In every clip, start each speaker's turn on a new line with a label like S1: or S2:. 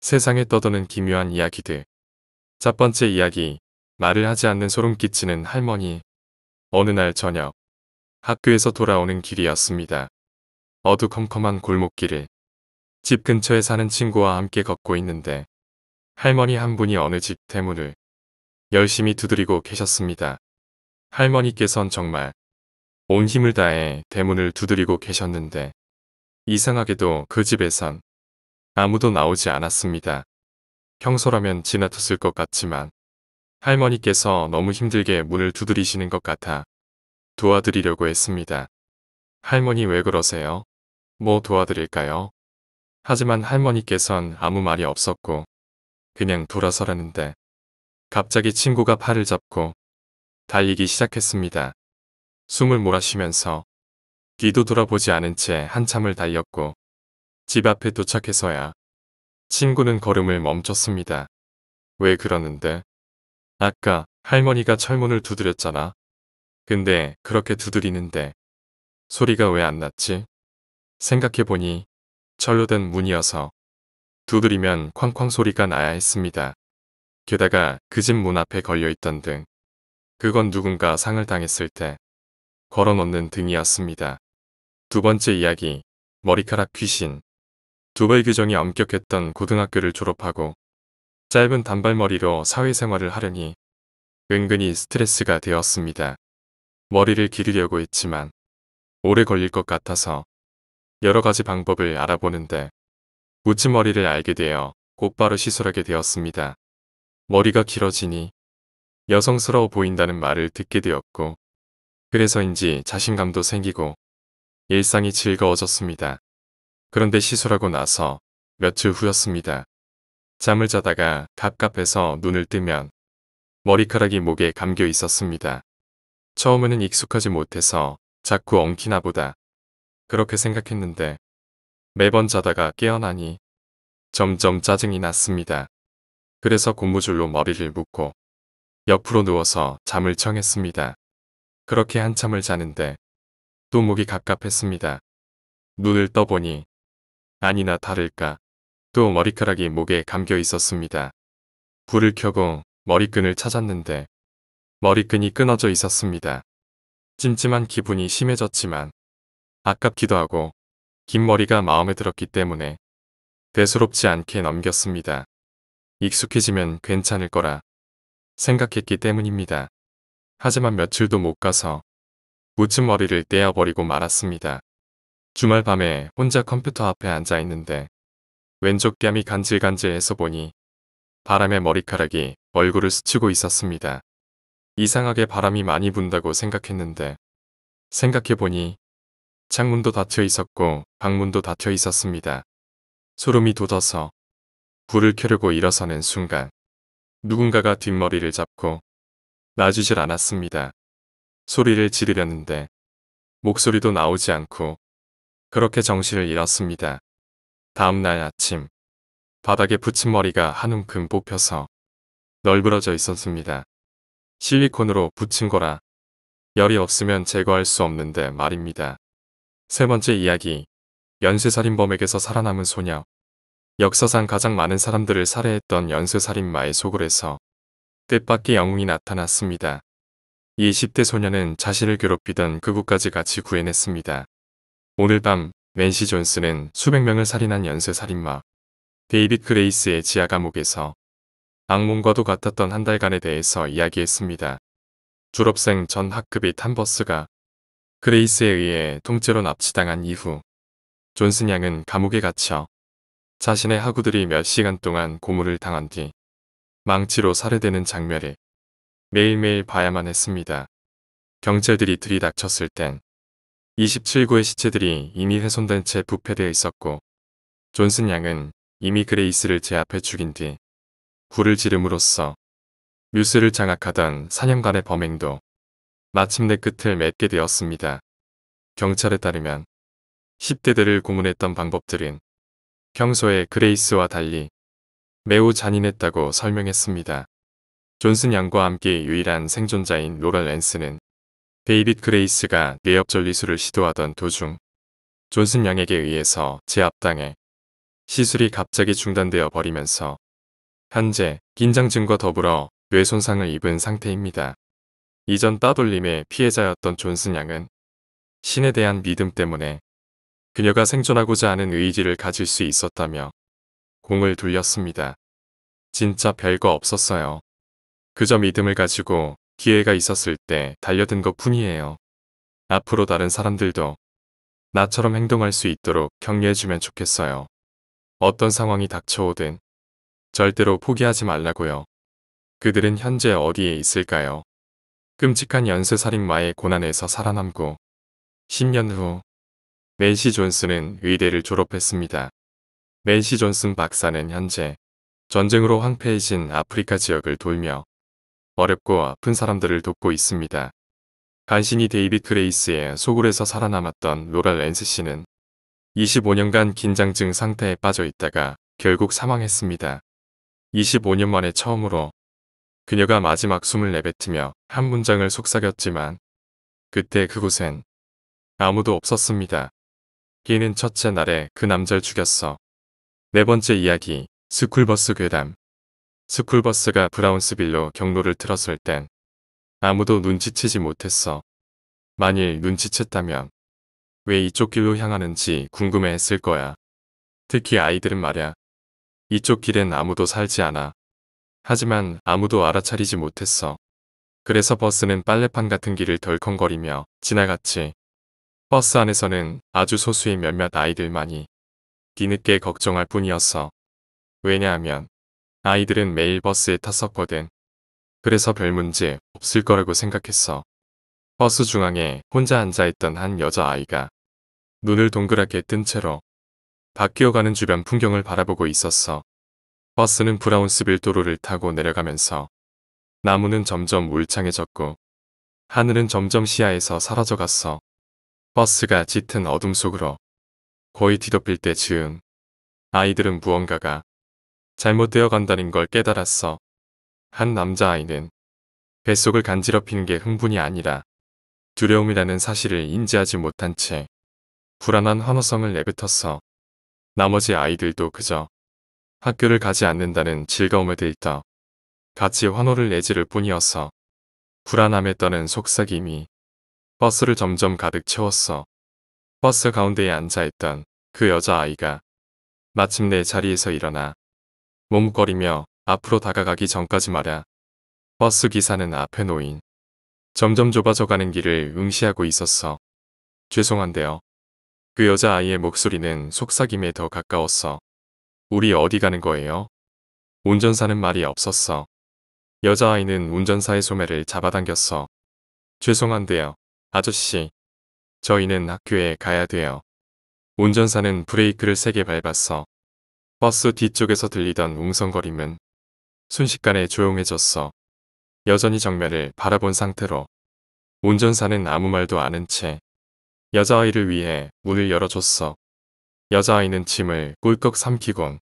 S1: 세상에 떠도는 기묘한 이야기들. 첫 번째 이야기. 말을 하지 않는 소름 끼치는 할머니. 어느 날 저녁. 학교에서 돌아오는 길이었습니다. 어두컴컴한 골목길을. 집 근처에 사는 친구와 함께 걷고 있는데 할머니 한 분이 어느 집 대문을 열심히 두드리고 계셨습니다. 할머니께선 정말 온 힘을 다해 대문을 두드리고 계셨는데 이상하게도 그 집에선 아무도 나오지 않았습니다. 평소라면 지나쳤을 것 같지만 할머니께서 너무 힘들게 문을 두드리시는 것 같아 도와드리려고 했습니다. 할머니 왜 그러세요? 뭐 도와드릴까요? 하지만 할머니께선 아무 말이 없었고 그냥 돌아서라는데 갑자기 친구가 팔을 잡고 달리기 시작했습니다. 숨을 몰아쉬면서 귀도 돌아보지 않은 채 한참을 달렸고 집 앞에 도착해서야 친구는 걸음을 멈췄습니다. 왜 그러는데? 아까 할머니가 철문을 두드렸잖아. 근데 그렇게 두드리는데 소리가 왜 안 났지? 생각해보니 철로 된 문이어서 두드리면 쾅쾅 소리가 나야 했습니다. 게다가 그 집 문 앞에 걸려있던 등 그건 누군가 상을 당했을 때 걸어놓는 등이었습니다. 두 번째 이야기 머리카락 귀신 두발 규정이 엄격했던 고등학교를 졸업하고 짧은 단발머리로 사회생활을 하려니 은근히 스트레스가 되었습니다. 머리를 기르려고 했지만 오래 걸릴 것 같아서 여러 가지 방법을 알아보는데 우츠머리를 알게 되어 곧바로 시술하게 되었습니다. 머리가 길어지니 여성스러워 보인다는 말을 듣게 되었고 그래서인지 자신감도 생기고 일상이 즐거워졌습니다. 그런데 시술하고 나서 며칠 후였습니다. 잠을 자다가 갑갑해서 눈을 뜨면 머리카락이 목에 감겨 있었습니다. 처음에는 익숙하지 못해서 자꾸 엉키나 보다. 그렇게 생각했는데 매번 자다가 깨어나니 점점 짜증이 났습니다. 그래서 고무줄로 머리를 묶고 옆으로 누워서 잠을 청했습니다. 그렇게 한참을 자는데 또 목이 갑갑했습니다. 눈을 떠보니 아니나 다를까 또 머리카락이 목에 감겨 있었습니다. 불을 켜고 머리끈을 찾았는데 머리끈이 끊어져 있었습니다. 찜찜한 기분이 심해졌지만 아깝기도 하고 긴 머리가 마음에 들었기 때문에 대수롭지 않게 넘겼습니다. 익숙해지면 괜찮을 거라 생각했기 때문입니다. 하지만 며칠도 못 가서 무친 머리를 떼어버리고 말았습니다. 주말 밤에 혼자 컴퓨터 앞에 앉아 있는데 왼쪽 뺨이 간질간질해서 보니 바람에 머리카락이 얼굴을 스치고 있었습니다. 이상하게 바람이 많이 분다고 생각했는데 생각해보니 창문도 닫혀 있었고 방문도 닫혀 있었습니다. 소름이 돋아서 불을 켜려고 일어서는 순간 누군가가 뒷머리를 잡고 놔주질 않았습니다. 소리를 지르려는데 목소리도 나오지 않고 그렇게 정신을 잃었습니다. 다음날 아침 바닥에 붙임 머리가 한 움큼 뽑혀서 널브러져 있었습니다. 실리콘으로 붙인 거라 열이 없으면 제거할 수 없는데 말입니다. 세 번째 이야기 연쇄살인범에게서 살아남은 소녀 역사상 가장 많은 사람들을 살해했던 연쇄살인마의 속을에서 뜻밖의 영웅이 나타났습니다. 20대 소녀는 자신을 괴롭히던 그곳까지 같이 구해냈습니다. 오늘 밤 맨시 존슨은 수백 명을 살인한 연쇄살인마 데이빗 그레이스의 지하 감옥에서 악몽과도 같았던 한 달간에 대해서 이야기했습니다. 졸업생 전 학급의 탄버스가 그레이스에 의해 통째로 납치당한 이후 존슨 양은 감옥에 갇혀 자신의 학우들이 몇 시간 동안 고무를 당한 뒤 망치로 살해되는 장면을 매일매일 봐야만 했습니다. 경찰들이 들이닥쳤을 땐 27구의 시체들이 이미 훼손된 채 부패되어 있었고 존슨 양은 이미 그레이스를 제 앞에 죽인 뒤 굴을 지름으로써 뮤스를 장악하던 사냥관의 범행도 마침내 끝을 맺게 되었습니다. 경찰에 따르면 10대들을 고문했던 방법들은 평소에 그레이스와 달리 매우 잔인했다고 설명했습니다. 존슨 양과 함께 유일한 생존자인 로럴 랜스는 데이빗 그레이스가 뇌역전리술을 시도하던 도중 존슨 양에게 의해서 제압당해 시술이 갑자기 중단되어 버리면서 현재 긴장증과 더불어 뇌 손상을 입은 상태입니다. 이전 따돌림의 피해자였던 존슨 양은 신에 대한 믿음 때문에 그녀가 생존하고자 하는 의지를 가질 수 있었다며 공을 돌렸습니다. 진짜 별거 없었어요. 그저 믿음을 가지고 기회가 있었을 때 달려든 것 뿐이에요. 앞으로 다른 사람들도 나처럼 행동할 수 있도록 격려해주면 좋겠어요. 어떤 상황이 닥쳐오든 절대로 포기하지 말라고요. 그들은 현재 어디에 있을까요? 끔찍한 연쇄살인마의 고난에서 살아남고 10년 후 낸시 존슨은 의대를 졸업했습니다. 낸시 존슨 박사는 현재 전쟁으로 황폐해진 아프리카 지역을 돌며 어렵고 아픈 사람들을 돕고 있습니다. 간신히 데이빗 그레이스의 소굴에서 살아남았던 로랄 렌스 씨는 25년간 긴장증 상태에 빠져 있다가 결국 사망했습니다. 25년 만에 처음으로 그녀가 마지막 숨을 내뱉으며 한 문장을 속삭였지만 그때 그곳엔 아무도 없었습니다. 걔는 첫째 날에 그 남자를 죽였어. 네 번째 이야기 스쿨버스 괴담 스쿨버스가 브라운스빌로 경로를 틀었을 땐 아무도 눈치채지 못했어. 만일 눈치챘다면 왜 이쪽 길로 향하는지 궁금해했을 거야. 특히 아이들은 말야. 이쪽 길엔 아무도 살지 않아. 하지만 아무도 알아차리지 못했어. 그래서 버스는 빨래판 같은 길을 덜컹거리며 지나갔지. 버스 안에서는 아주 소수의 몇몇 아이들만이 뒤늦게 걱정할 뿐이었어. 왜냐하면 아이들은 매일 버스에 탔었거든. 그래서 별 문제 없을 거라고 생각했어. 버스 중앙에 혼자 앉아있던 한 여자아이가 눈을 동그랗게 뜬 채로 바뀌어가는 주변 풍경을 바라보고 있었어. 버스는 브라운스빌 도로를 타고 내려가면서 나무는 점점 울창해졌고 하늘은 점점 시야에서 사라져갔어. 버스가 짙은 어둠 속으로 거의 뒤덮일 때즈음 아이들은 무언가가 잘못되어 간다는 걸 깨달았어. 한 남자아이는 뱃속을 간지럽히는 게 흥분이 아니라 두려움이라는 사실을 인지하지 못한 채 불안한 환호성을 내뱉었어. 나머지 아이들도 그저 학교를 가지 않는다는 즐거움에 들떠 같이 환호를 내지를 뿐이어 불안함에 떠는 속삭임이 버스를 점점 가득 채웠어. 버스 가운데에 앉아있던 그 여자아이가 마침내 자리에서 일어나 머뭇거리며 앞으로 다가가기 전까지 말야. 버스 기사는 앞에 놓인 점점 좁아져가는 길을 응시하고 있었어. 죄송한데요. 그 여자아이의 목소리는 속삭임에 더 가까웠어. 우리 어디 가는 거예요? 운전사는 말이 없었어. 여자아이는 운전사의 소매를 잡아당겼어. 죄송한데요. 아저씨. 저희는 학교에 가야 돼요. 운전사는 브레이크를 세게 밟았어. 버스 뒤쪽에서 들리던 웅성거림은 순식간에 조용해졌어. 여전히 정면을 바라본 상태로 운전사는 아무 말도 않은 채 여자아이를 위해 문을 열어줬어. 여자아이는 짐을 꿀꺽 삼키곤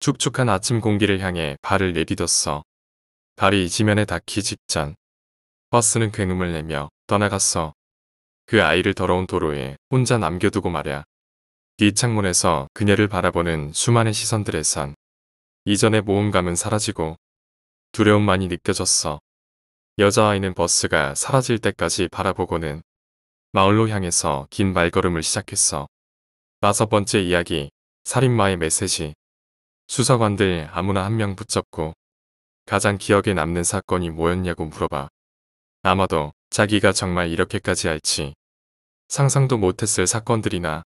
S1: 축축한 아침 공기를 향해 발을 내딛었어. 발이 지면에 닿기 직전 버스는 굉음을 내며 떠나갔어. 그 아이를 더러운 도로에 혼자 남겨두고 말야. 뒤창문에서 그녀를 바라보는 수많은 시선들에선 이전의 모험감은 사라지고 두려움만이 느껴졌어. 여자아이는 버스가 사라질 때까지 바라보고는 마을로 향해서 긴말걸음을 시작했어. 다섯 번째 이야기, 살인마의 메시지. 수사관들 아무나 한 명 붙잡고 가장 기억에 남는 사건이 뭐였냐고 물어봐. 아마도 자기가 정말 이렇게까지 할지 상상도 못했을 사건들이나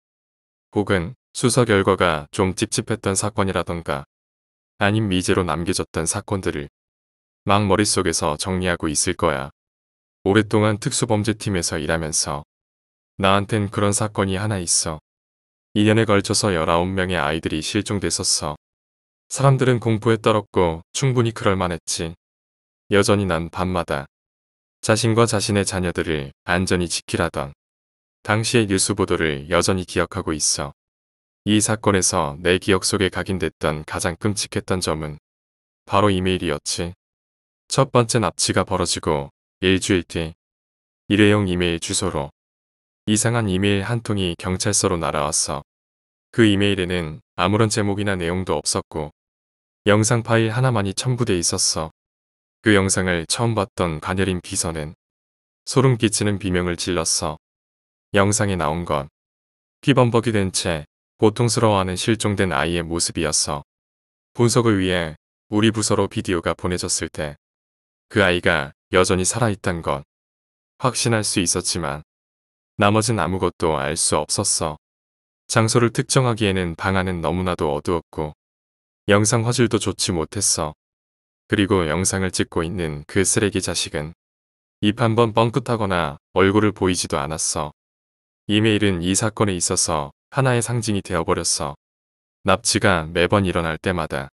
S1: 혹은 수사 결과가 좀 찝찝했던 사건이라던가 아님 미제로 남겨졌던 사건들을 막 머릿속에서 정리하고 있을 거야. 오랫동안 특수범죄팀에서 일하면서 나한텐 그런 사건이 하나 있어. 2년에 걸쳐서 19명의 아이들이 실종됐었어. 사람들은 공포에 떨었고 충분히 그럴만했지. 여전히 난 밤마다 자신과 자신의 자녀들을 안전히 지키라던 당시의 뉴스 보도를 여전히 기억하고 있어. 이 사건에서 내 기억 속에 각인됐던 가장 끔찍했던 점은 바로 이메일이었지. 첫 번째 납치가 벌어지고 일주일 뒤 일회용 이메일 주소로 이상한 이메일 한 통이 경찰서로 날아왔어. 그 이메일에는 아무런 제목이나 내용도 없었고 영상 파일 하나만이 첨부돼 있었어. 그 영상을 처음 봤던 간여린 비서는 소름 끼치는 비명을 질렀어. 영상에 나온 것. 귀범벅이 된 채 고통스러워하는 실종된 아이의 모습이었어. 분석을 위해 우리 부서로 비디오가 보내졌을 때 그 아이가 여전히 살아있단 것 확신할 수 있었지만 나머진 아무것도 알 수 없었어. 장소를 특정하기에는 방 안은 너무나도 어두웠고 영상 화질도 좋지 못했어. 그리고 영상을 찍고 있는 그 쓰레기 자식은 입 한번 뻥끗하거나 얼굴을 보이지도 않았어. 이메일은 이 사건에 있어서 하나의 상징이 되어버렸어. 납치가 매번 일어날 때마다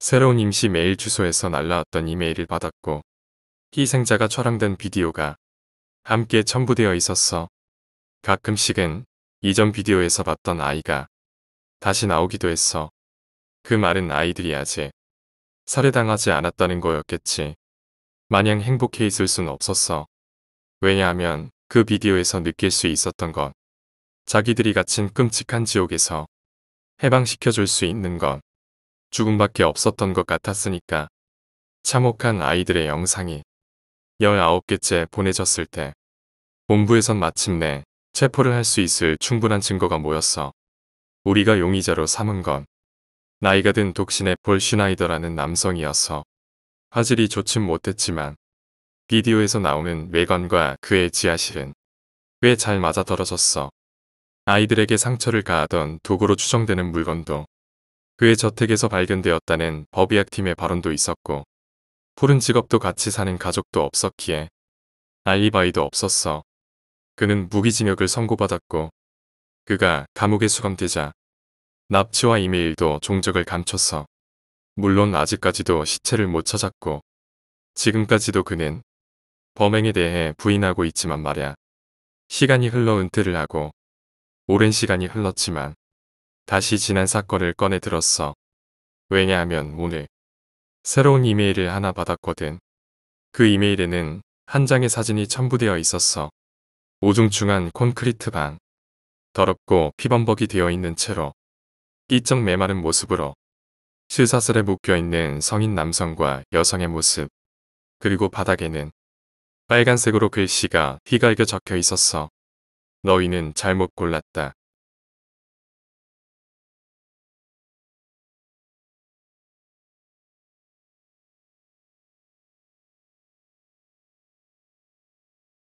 S1: 새로운 임시 메일 주소에서 날라왔던 이메일을 받았고 희생자가 촬영된 비디오가 함께 첨부되어 있었어. 가끔씩은 이전 비디오에서 봤던 아이가 다시 나오기도 했어. 그 말은 아이들이 아직 살해당하지 않았다는 거였겠지. 마냥 행복해 있을 순 없었어. 왜냐하면 그 비디오에서 느낄 수 있었던 것. 자기들이 갇힌 끔찍한 지옥에서 해방시켜줄 수 있는 것. 죽음밖에 없었던 것 같았으니까. 참혹한 아이들의 영상이 19개째 보내졌을 때 본부에선 마침내 체포를 할 수 있을 충분한 증거가 모였어. 우리가 용의자로 삼은 건 나이가 든 독신의 볼 슈나이더라는 남성이어서 화질이 좋진 못했지만 비디오에서 나오는 외관과 그의 지하실은 꽤 잘 맞아떨어졌어. 아이들에게 상처를 가하던 도구로 추정되는 물건도 그의 저택에서 발견되었다는 법의학팀의 발언도 있었고 푸른 직업도 같이 사는 가족도 없었기에 알리바이도 없었어. 그는 무기징역을 선고받았고 그가 감옥에 수감되자 납치와 이메일도 종적을 감췄어. 물론 아직까지도 시체를 못 찾았고 지금까지도 그는 범행에 대해 부인하고 있지만 말야. 시간이 흘러 은퇴를 하고 오랜 시간이 흘렀지만 다시 지난 사건을 꺼내 들었어. 왜냐하면 오늘 새로운 이메일을 하나 받았거든. 그 이메일에는 한 장의 사진이 첨부되어 있었어. 오중충한 콘크리트 방. 더럽고 피범벅이 되어 있는 채로 이적 메마른 모습으로 실사슬에 묶여있는 성인 남성과 여성의 모습 그리고 바닥에는 빨간색으로 글씨가 휘갈겨 적혀 있었어. 너희는 잘못 골랐다.